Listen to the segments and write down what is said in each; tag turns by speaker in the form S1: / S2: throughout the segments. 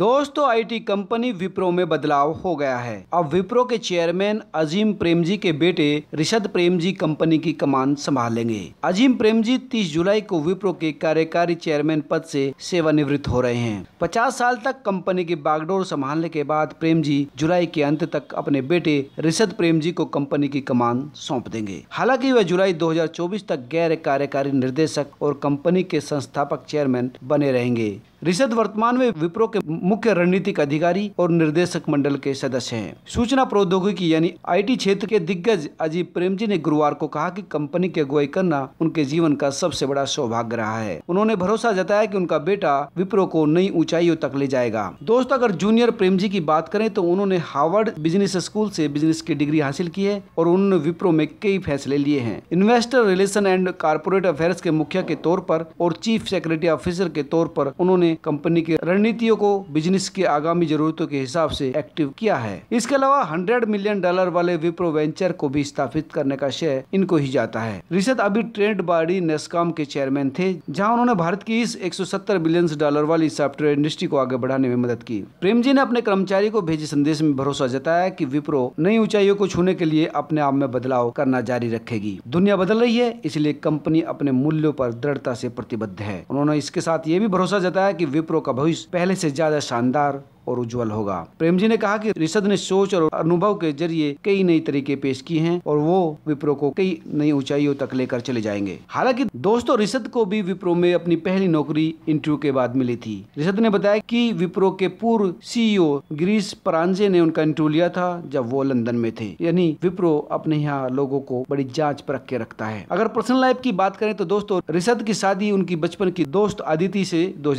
S1: दोस्तों IT company Wipro में बदलाव हो गया है अब विप्रो के चेयरमैन अजीम प्रेम जी के बेटे ऋषद जी कंपनी की कमान संभालेंगे अजीम प्रेम जी तीस जुलाई को विप्रो के कार्यकारी चेयरमैन पद से सेवानिवृत्त हो रहे हैं 50 साल तक कंपनी की बागडोर संभालने के बाद प्रेम जी जुलाई के अंत तक अपने बेटे ऋषद जी को कंपनी की कमान सौंप देंगे हालांकि वह जुलाई दो तक गैर कार्यकारी निर्देशक और कंपनी के संस्थापक चेयरमैन बने रहेंगे ऋषद वर्तमान में विप्रो के मुख्य रणनीतिक अधिकारी और निर्देशक मंडल के सदस्य हैं सूचना प्रौद्योगिकी यानी आईटी क्षेत्र के दिग्गज अजीब जी ने गुरुवार को कहा कि कंपनी की अगुवाई करना उनके जीवन का सबसे बड़ा सौभाग्य रहा है उन्होंने भरोसा जताया की उनका बेटा विप्रो को नई ऊंचाइयों तक ले जाएगा दोस्त अगर जूनियर प्रेम जी की बात करें तो उन्होंने हार्वर्ड बिजनेस स्कूल से बिजनेस की डिग्री हासिल की है और उन्होंने विप्रो में कई फैसले लिए हैं investor relation and corporate affairs के मुखिया के तौर पर और चीफ सेक्रेटरी ऑफिसर के तौर पर उन्होंने कंपनी की रणनीतियों को बिजनेस की आगामी जरूरतों के हिसाब से एक्टिव किया है इसके अलावा हंड्रेड मिलियन डॉलर वाले विप्रो वेंचर को भी स्थापित करने का श्रेय इनको ही जाता है रिशद अभी ट्रेंड बाड़ी नेस्काम के चेयरमैन थे जहाँ उन्होंने भारत की इस एक बिलियन डॉलर वाली सॉफ्टवेयर इंडस्ट्री को आगे बढ़ाने में मदद की प्रेम जी ने अपने कर्मचारी को भेजे संदेश में भरोसा जताया की विप्रो नई ऊंचाइयों को छूने के लिए अपने आप में बदलाव करना जारी रखेगी दुनिया बदल रही है इसलिए कंपनी अपने मूल्यों पर दृढ़ता से प्रतिबद्ध है उन्होंने इसके साथ ये भी भरोसा जताया कि कि विप्रो का भविष्य पहले से ज्यादा शानदार और उज्जवल होगा प्रेम जी ने कहा कि रिशद ने सोच और अनुभव के जरिए कई नई तरीके पेश किए हैं और वो विप्रो को कई नई ऊंचाइयों तक लेकर चले जाएंगे हालांकि दोस्तों रिशद को भी विप्रो में अपनी पहली नौकरी इंटरव्यू के बाद मिली थी रिशद ने बताया कि विप्रो के पूर्व सीईओ ग्रीस परांजे ने उनका इंटरव्यू लिया था जब वो लंदन में थे यानी विप्रो अपने यहाँ लोगो को बड़ी पर परख के रखता है अगर पर्सनल लाइफ की बात करें तो दोस्तों रिशद की शादी उनकी बचपन की दोस्त अदिति से दो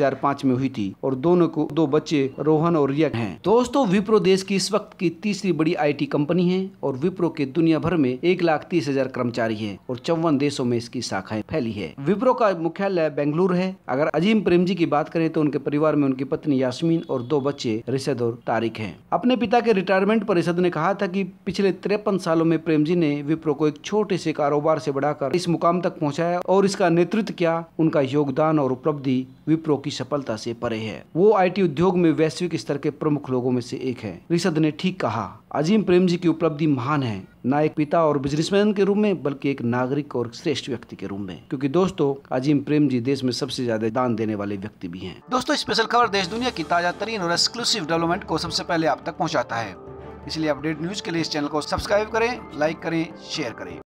S1: में हुई थी और दोनों को दो बच्चे रोहन मोहन और रिया हैं दोस्तों विप्रो देश की इस वक्त की तीसरी बड़ी आईटी कंपनी है और विप्रो के दुनिया भर में एक लाख तीस हजार कर्मचारी है और चौवन देशों में इसकी शाखाएं फैली है विप्रो का मुख्यालय बेंगलुरु है अगर अजीम प्रेम जी की बात करें तो उनके परिवार में उनकी पत्नी यास्मीन और दो बच्चे रिशद और तारिक है अपने पिता के रिटायरमेंट पर रिशद ने कहा था की पिछले तिरपन सालों में प्रेम जी ने विप्रो को एक छोटे से कारोबार से बढ़ाकर इस मुकाम तक पहुँचाया और इसका नेतृत्व किया उनका योगदान और उपलब्धि विप्रो की सफलता से परे है वो आईटी उद्योग में वैश्विक स्तर के प्रमुख लोगों में से एक है रिशद ने ठीक कहा अजीम प्रेम जी की उपलब्धि महान है न एक पिता और बिजनेसमैन के रूप में बल्कि एक नागरिक और श्रेष्ठ व्यक्ति के रूप में क्योंकि दोस्तों अजीम प्रेम जी देश में सबसे ज्यादा दान देने वाले व्यक्ति भी हैं दोस्तों स्पेशल खबर देश दुनिया की ताजा तरीन और एक्सक्लूसिव डेवलपमेंट को सबसे पहले आप तक पहुँचाता है इसलिए अपडेट न्यूज के लिए इस चैनल को सब्सक्राइब करें लाइक करें शेयर करें